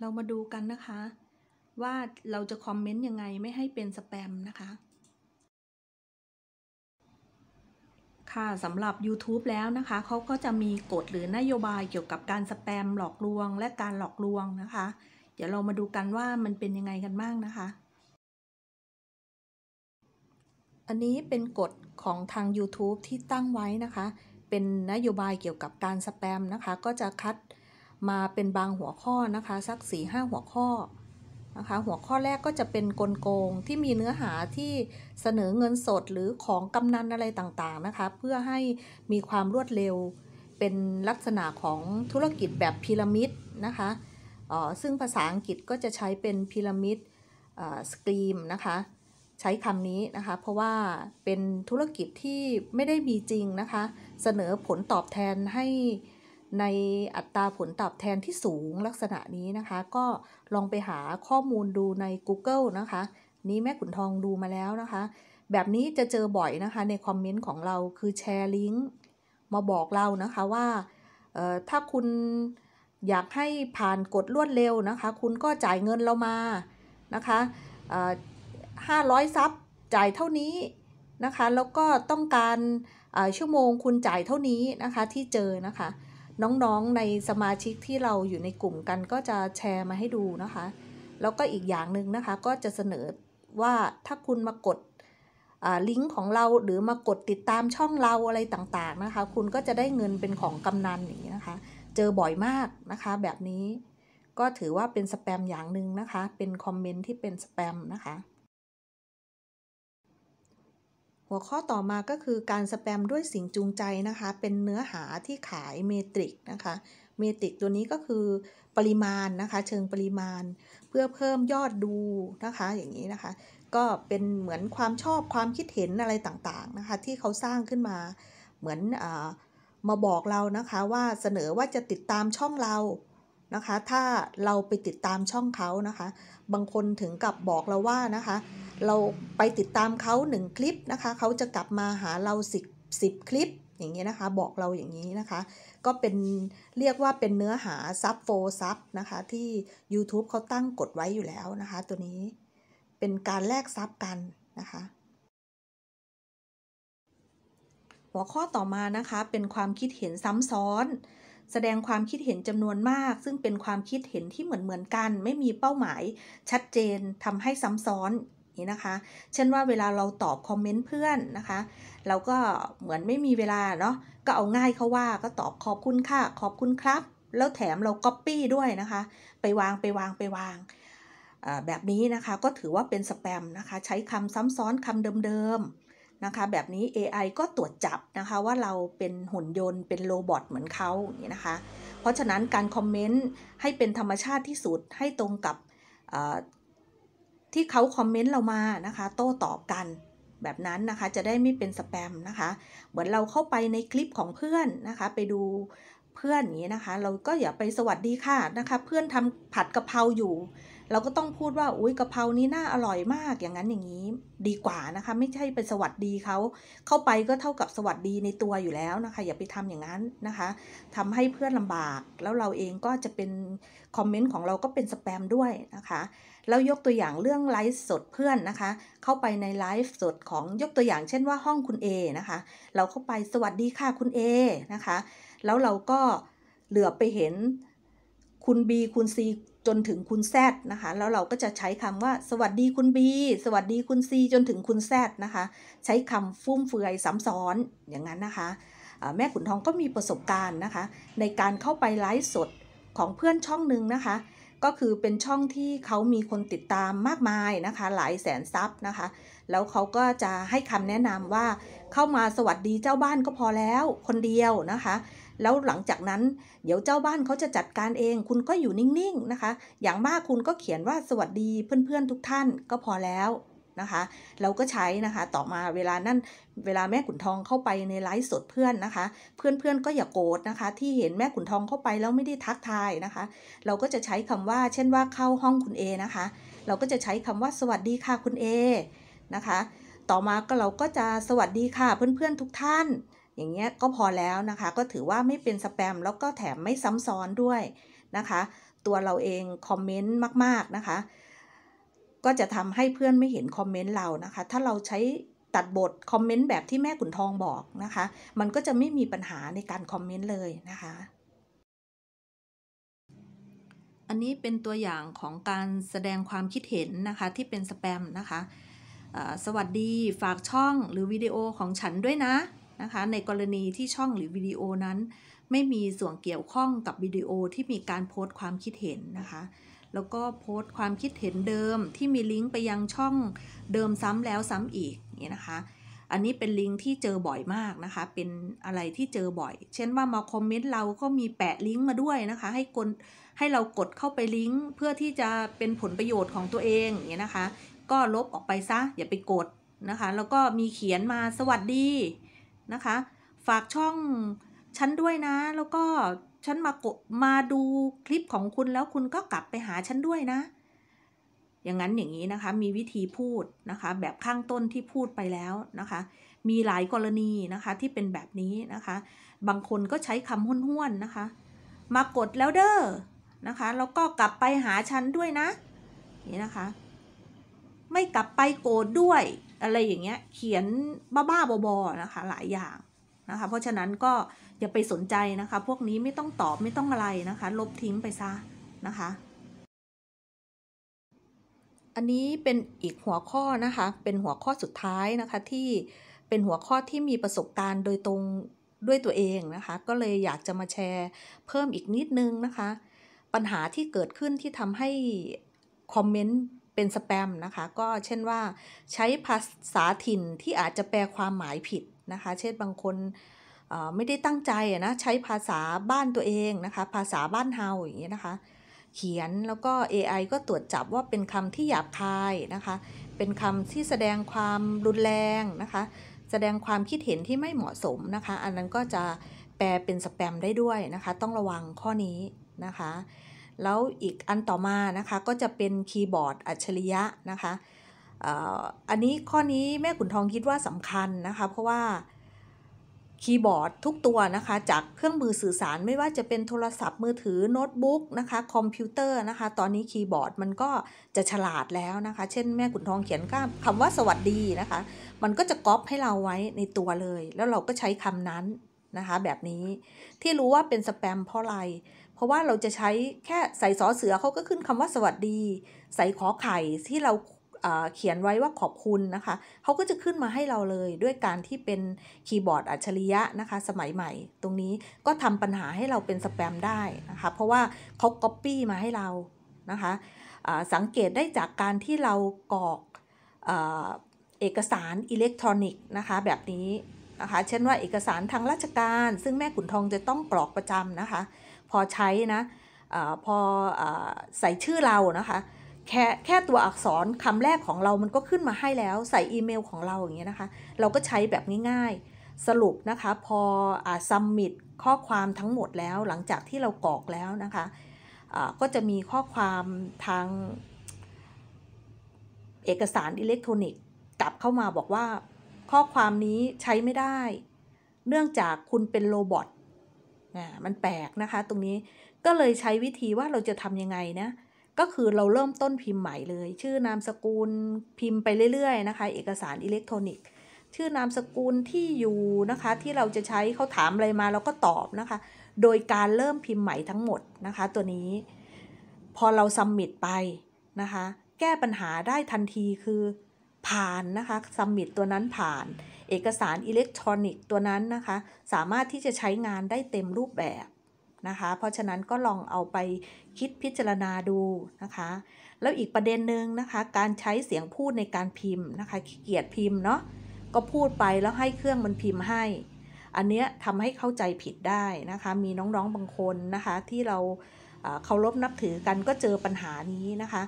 เรามาดูกันนะคะว่าเราจะคอมเมนต์ยังไงไม่ให้เป็นสแปมนะคะ ค่ะสำหรับ YouTube แล้วนะคะเขาก็จะมีกฎหรือนโยบายเกี่ยวกับการสแปมหลอกลวง และการหลอกลวงนะคะ เดี๋ยวเรามาดูกันว่ามันเป็นยังไงกันบ้างนะคะ อันนี้เป็นกฎของทาง YouTube ที่ตั้งไว้นะคะ เป็นนโยบายเกี่ยวกับการสแปมนะคะ ก็จะคัดมาเป็นบางหัวข้อนะคะสักสีห้าหัวข้อนะคะหัวข้อแรกก็จะเป็นกลโกง ที่มีเนื้อหาที่เสนอเงินสดหรือของกำนันอะไรต่างๆนะคะเพื่อให้มีความรวดเร็ว เป็นลักษณะของธุรกิจแบบพีระมิดนะคะอ๋อซึ่งภาษาอังกฤษก็จะใช้เป็นพีระมิดสกรีมนะคะใช้คำนี้นะคะ เพราะว่าเป็นธุรกิจที่ไม่ได้มีจริงนะคะเสนอผลตอบแทนให้ในอัตราผลตอบแทนที่สูงลักษณะนี้นะคะ ก็ลองไปหาข้อมูลดูใน Google นะคะ นี้แม่ขุนทองดูมาแล้วนะคะ แบบนี้จะเจอบ่อยนะคะในคอมเมนต์ของเราคือแชร์ลิงก์มาบอกเรานะคะว่า ถ้าคุณอยากให้ผ่านกดรวดเร็วนะคะ คุณก็จ่ายเงินเรามานะคะห้าร้อยซับจ่ายเท่านี้นะคะ แล้วก็ต้องการชั่วโมงคุณจ่ายเท่านี้นะคะที่เจอนะคะน้อง ๆ ในสมาชิกที่เราอยู่ในกลุ่มกันก็จะแชร์มาให้ดูนะคะ แล้วก็อีกอย่างหนึ่งนะคะก็จะเสนอว่าถ้าคุณมากดลิงก์ของเราหรือมากดติดตามช่องเราอะไรต่างๆนะคะ คุณก็จะได้เงินเป็นของกำนันอย่างนี้นะคะ เจอบ่อยมากนะคะ แบบนี้ก็ถือว่าเป็นสแปมอย่างหนึ่งนะคะ เป็นคอมเมนต์ที่เป็นสแปมนะคะหัวข้อต่อมาก็คือการสแปมด้วยสิ่งจูงใจนะคะเป็นเนื้อหาที่ขายเมตริกนะคะเมตริกตัวนี้ก็คือปริมาณนะคะเชิงปริมาณ เพื่อเพิ่มยอดดูนะคะอย่างนี้นะคะก็เป็นเหมือนความชอบความคิดเห็นอะไรต่างๆนะคะที่เขาสร้างขึ้นมา เหมือนอมาบอกเรานะคะว่าเสนอว่าจะติดตามช่องเรานะคะถ้าเราไปติดตามช่องเขานะคะบางคนถึงกับบอกเราว่านะคะเราไปติดตามเขาหนึ่งคลิปนะคะเขาจะกลับมาหาเราสิบสิบคลิปอย่างนี้นะคะบอกเราอย่างนี้นะคะก็เป็นเรียกว่าเป็นเนื้อหาซับโฟซับนะคะที่ YouTube เขาตั้งกฎไว้อยู่แล้วนะคะตัวนี้เป็นการแลกซับกันนะคะ หัวข้อต่อมานะคะเป็นความคิดเห็นซ้ำซ้อนแสดงความคิดเห็นจำนวนมาก ซึ่งเป็นความคิดเห็นที่เหมือนเหมือนกัน ไม่มีเป้าหมายชัดเจนทำให้ซ้ำซ้อนนี่นะคะ เช่นว่าเวลาเราตอบคอมเมนต์เพื่อนนะคะ เราก็เหมือนไม่มีเวลาเนาะก็เอาง่ายเขาว่าก็ตอบขอบคุณค่ะขอบคุณครับ แล้วแถมเราก๊อปปี้ด้วยนะคะ ไปวางไปวางไปวาง แบบนี้นะคะก็ถือว่าเป็นสแปมนะคะ ใช้คำซ้ำซ้อนคำเดิมๆนะคะแบบนี้ AI ก็ตรวจจับนะคะว่าเราเป็นหุ่นยนต์ เป็นโรบอทเหมือนเขาอย่างนี้นะคะเพราะฉะนั้นการคอมเมนต์ให้เป็นธรรมชาติที่สุดให้ตรงกับที่เขาคอมเมนต์เรามานะคะโต้ตอบกัน แบบนั้นนะคะจะได้ไม่เป็นสแปมนะคะเหมือนเราเข้าไปในคลิปของเพื่อนนะคะไปดูเพื่อนอย่างนี้นะคะ เราก็อย่าไปสวัสดีค่ะนะคะ เพื่อนทำผัดกะเพราอยู่ เราก็ต้องพูดว่า อุ้ยกะเพรานี้น่าอร่อยมาก อย่างนั้นอย่างนี้ ดีกว่านะคะ ไม่ใช่ไปสวัสดีเขา เข้าไปก็เท่ากับสวัสดีในตัวอยู่แล้วนะคะ อย่าไปทำอย่างนั้นนะคะ ทำให้เพื่อนลำบาก แล้วเราเองก็จะเป็นคอมเมนต์ของเราก็เป็นสแปมด้วยนะคะ แล้วยกตัวอย่างเรื่องไลฟ์สดเพื่อนนะคะ เข้าไปในไลฟ์สดของยกตัวอย่างเช่นว่าห้องคุณ A นะคะ เราเข้าไปสวัสดีค่ะคุณ A นะคะแล้วเราก็เหลือไปเห็นคุณ B คุณ C จนถึงคุณ Z นะคะแล้วเราก็จะใช้คำว่าสวัสดีคุณ B สวัสดีคุณ C จนถึงคุณ Z นะคะใช้คำฟุ่มเฟือยซ้ำซ้อนอย่างนั้นนะคะแม่ขุนทองก็มีประสบการณ์นะคะ ในการเข้าไปไลฟ์สดของเพื่อนช่องหนึ่งนะคะ ก็คือเป็นช่องที่เขามีคนติดตามมากมายนะคะ หลายแสนซับนะคะแล้วเขาก็จะให้คำแนะนำว่าเข้ามาสวัสดีเจ้าบ้านก็พอแล้วคนเดียวนะคะ แล้วหลังจากนั้นเดี๋ยวเจ้าบ้านเขาจะจัดการเอง คุณก็อยู่นิ่งๆนะคะ อย่างมากคุณก็เขียนว่าสวัสดีเพื่อนๆทุกท่านก็พอแล้วนะคะเราก็ใช้นะคะต่อมาเวลานั่นเวลาแม่ขุนทองเข้าไปในไลฟ์สดเพื่อนนะคะ เพื่อนเพื่อนก็อย่าโกรธนะคะที่เห็นแม่ขุนทองเข้าไปแล้วไม่ได้ทักทายนะคะ เราก็จะใช้คำว่าเช่นว่าเข้าห้องคุณเอนะคะเราก็จะใช้คำว่าสวัสดีค่ะคุณเอนะคะ ต่อมาก็เราก็จะสวัสดีค่ะเพื่อนๆทุกท่าน อย่างเงี้ยก็พอแล้วนะคะ ก็ถือว่าไม่เป็นสแปม แล้วก็แถมไม่ซ้ำซ้อนด้วยนะคะ ตัวเราเองคอมเมนต์มากๆนะคะ ก็จะทำให้เพื่อนไม่เห็นคอมเมนต์เรานะคะ ถ้าเราใช้ตัดบทคอมเมนต์แบบที่แม่ขุนทองบอกนะคะ มันก็จะไม่มีปัญหาในการคอมเมนต์เลยนะคะ อันนี้เป็นตัวอย่างของการแสดงความคิดเห็นนะคะที่เป็นสแปมนะคะสวัสดี ฝากช่องหรือวิดีโอของฉันด้วยนะนะคะ ในกรณีที่ช่องหรือวิดีโอนั้น ไม่มีส่วนเกี่ยวข้องกับวิดีโอที่มีการโพสต์ความคิดเห็นนะคะ แล้วก็โพสต์ความคิดเห็นเดิมที่มีลิงก์ไปยังช่องเดิมซ้ำแล้วซ้ำอีกนี่นะคะอันนี้เป็นลิงก์ที่เจอบ่อยมากนะคะ เป็นอะไรที่เจอบ่อย เช่นว่ามาคอมเมนต์เราก็มีแปะลิงก์มาด้วยนะคะให้กดให้เรากดเข้าไปลิงก์เพื่อที่จะเป็นผลประโยชน์ของตัวเองอย่างนี้นะคะก็ลบออกไปซะอย่าไปกดนะคะ แล้วก็มีเขียนมาสวัสดีนะคะ ฝากช่อง ฉันด้วยนะ แล้วก็ฉันมากมาดูคลิปของคุณแล้วคุณก็กลับไปหาฉันด้วยนะ อย่างนั้นอย่างนี้นะคะ มีวิธีพูดนะคะ แบบข้างต้นที่พูดไปแล้วนะคะ มีหลายกรณีนะคะที่เป็นแบบนี้นะคะ บางคนก็ใช้คำห้วนนะคะ มากดแล้วเด้อนะคะ แล้วก็กลับไปหาฉันด้วยนะ นี่นะคะไม่กลับไปโกรธด้วยอะไรอย่างเงี้ย เขียนบ้าๆบอๆนะคะหลายอย่างนะคะ เพราะฉะนั้นก็อย่าไปสนใจนะคะพวกนี้ไม่ต้องตอบไม่ต้องอะไรนะคะลบทิ้งไปซะนะคะ อันนี้เป็นอีกหัวข้อนะคะเป็นหัวข้อสุดท้ายนะคะที่เป็นหัวข้อที่มีประสบการณ์โดยตรงด้วยตัวเองนะคะก็เลยอยากจะมาแชร์เพิ่มอีกนิดนึงนะคะ ปัญหาที่เกิดขึ้นที่ทำให้คอมเมนต์เป็นสแปมนะคะ ก็เช่นว่าใช้ภาษาถิ่นที่อาจจะแปลความหมายผิดนะคะ เช่นบางคนไม่ได้ตั้งใจนะใช้ภาษาบ้านตัวเองนะคะ ภาษาบ้านเฮาอย่างเงี้ยนะคะ เขียนแล้วก็ AI ก็ตรวจจับว่าเป็นคำที่หยาบคายนะคะ เป็นคำที่แสดงความรุนแรงนะคะ แสดงความคิดเห็นที่ไม่เหมาะสมนะคะ อันนั้นก็จะแปลเป็นสแปมได้ด้วยนะคะ ต้องระวังข้อนี้นะคะแล้วอีกอันต่อมานะคะก็จะเป็นคีย์บอร์ดอัจฉริยะนะคะอันนี้ข้อนี้แม่ขุนทองคิดว่าสำคัญนะคะ เพราะว่าคีย์บอร์ดทุกตัวนะคะจากเครื่องมือสื่อสารไม่ว่าจะเป็นโทรศัพท์มือถือโน้ตบุ๊กนะคะคอมพิวเตอร์นะคะ ตอนนี้คีย์บอร์ดมันก็จะฉลาดแล้วนะคะ เช่นแม่ขุนทองเขียนคำว่าสวัสดีนะคะ มันก็จะก๊อปให้เราไว้ในตัวเลย แล้วเราก็ใช้คำนั้นนะคะแบบนี้ที่รู้ว่าเป็นสแปมเพราะอะไรเพราะว่าเราจะใช้แค่ใส่สอเสือเขาก็ขึ้นคำว่าสวัสดี ใส่ขอไข่ที่เราเขียนไว้ว่าขอบคุณนะคะเขาก็จะขึ้นมาให้เราเลยด้วยการที่เป็นคีย์บอร์ดอัจฉริยะนะคะ สมัยใหม่ ตรงนี้ก็ทำปัญหาให้เราเป็นสแปมได้นะคะ เพราะว่าเขาก๊อปปี้มาให้เรานะคะสังเกตได้จากการที่เรากรอกเอกสารอิเล็กทรอนิกส์นะคะ แบบนี้นะคะเช่นว่าเอกสารทางราชการ ซึ่งแม่ขุนทองจะต้องกรอกประจำนะคะพอใช้นะอพออใส่ชื่อเรา นะคะ แค่ แค่ตัวอักษรคำแรกของเรามันก็ขึ้นมาให้แล้ว ใส่อีเมลของเราอย่างเงี้ยนะคะ เราก็ใช้แบบง่ายๆ สรุปนะคะ พออซัมมิต ข้อความทั้งหมดแล้ว หลังจากที่เรากรอกแล้วนะคะก็จะมีข้อความทางเอกสารอิเล็กทรอนิกส์กลับเข้ามาบอกว่า ข้อความนี้ใช้ไม่ได้ เนื่องจากคุณเป็นโรบอทนะมันแปลกนะคะตรงนี้ก็เลยใช้วิธีว่าเราจะทำยังไงนะก็คือเราเริ่มต้นพิมพ์ใหม่เลย ชื่อนามสกุลพิมพ์ไปเรื่อยๆนะคะเอกสารอิเล็กทรอนิกส์ชื่อนามสกุลที่อยู่นะคะที่เราจะใช้เขาถามอะไรมาเราก็ตอบนะคะ โดยการเริ่มพิมพ์ใหม่ทั้งหมดนะคะ ตัวนี้ พอเราสัมมิตไปนะคะ แก้ปัญหาได้ทันทีคือผ่านนะคะสัมมิตตัวนั้นผ่านเอกสารอิเล็กทรอนิกส์ตัวนั้นนะคะ สามารถที่จะใช้งานได้เต็มรูปแบบนะคะ เพราะฉะนั้นก็ลองเอาไปคิดพิจารณาดูนะคะ แล้วอีกประเด็นหนึ่งนะคะ การใช้เสียงพูดในการพิมพ์นะคะขี้เกียจพิมพ์เนาะก็พูดไปแล้วให้เครื่องมันพิมพ์ให้ อันเนี้ยทำให้เข้าใจผิดได้นะคะ มีน้องๆบางคนนะคะ ที่เราเคารพนับถือกันก็เจอปัญหานี้นะคะ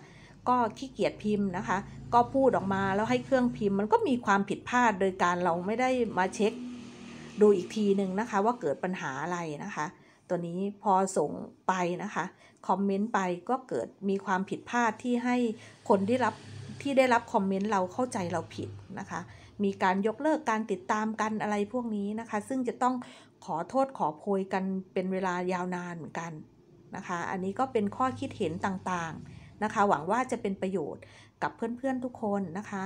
ก็ขี้เกียจพิมพ์นะคะ ก็พูดออกมาแล้วให้เครื่องพิมพ์มันก็มีความผิดพลาดโดยการเราไม่ได้มาเช็ค ดูอีกทีหนึ่งนะคะว่าเกิดปัญหาอะไรนะคะ ตัวนี้พอส่งไปนะคะคอมเมนต์ไปก็เกิดมีความผิดพลาดที่ให้คนที่รับที่ได้รับคอมเมนต์เราเข้าใจเราผิดนะคะ มีการยกเลิกการติดตามกันอะไรพวกนี้นะคะ ซึ่งจะต้องขอโทษขอโพยกันเป็นเวลายาวนานเหมือนกันนะคะ อันนี้ก็เป็นข้อคิดเห็นต่างๆนะคะหวังว่าจะเป็นประโยชน์กับเพื่อนๆทุกคนนะคะ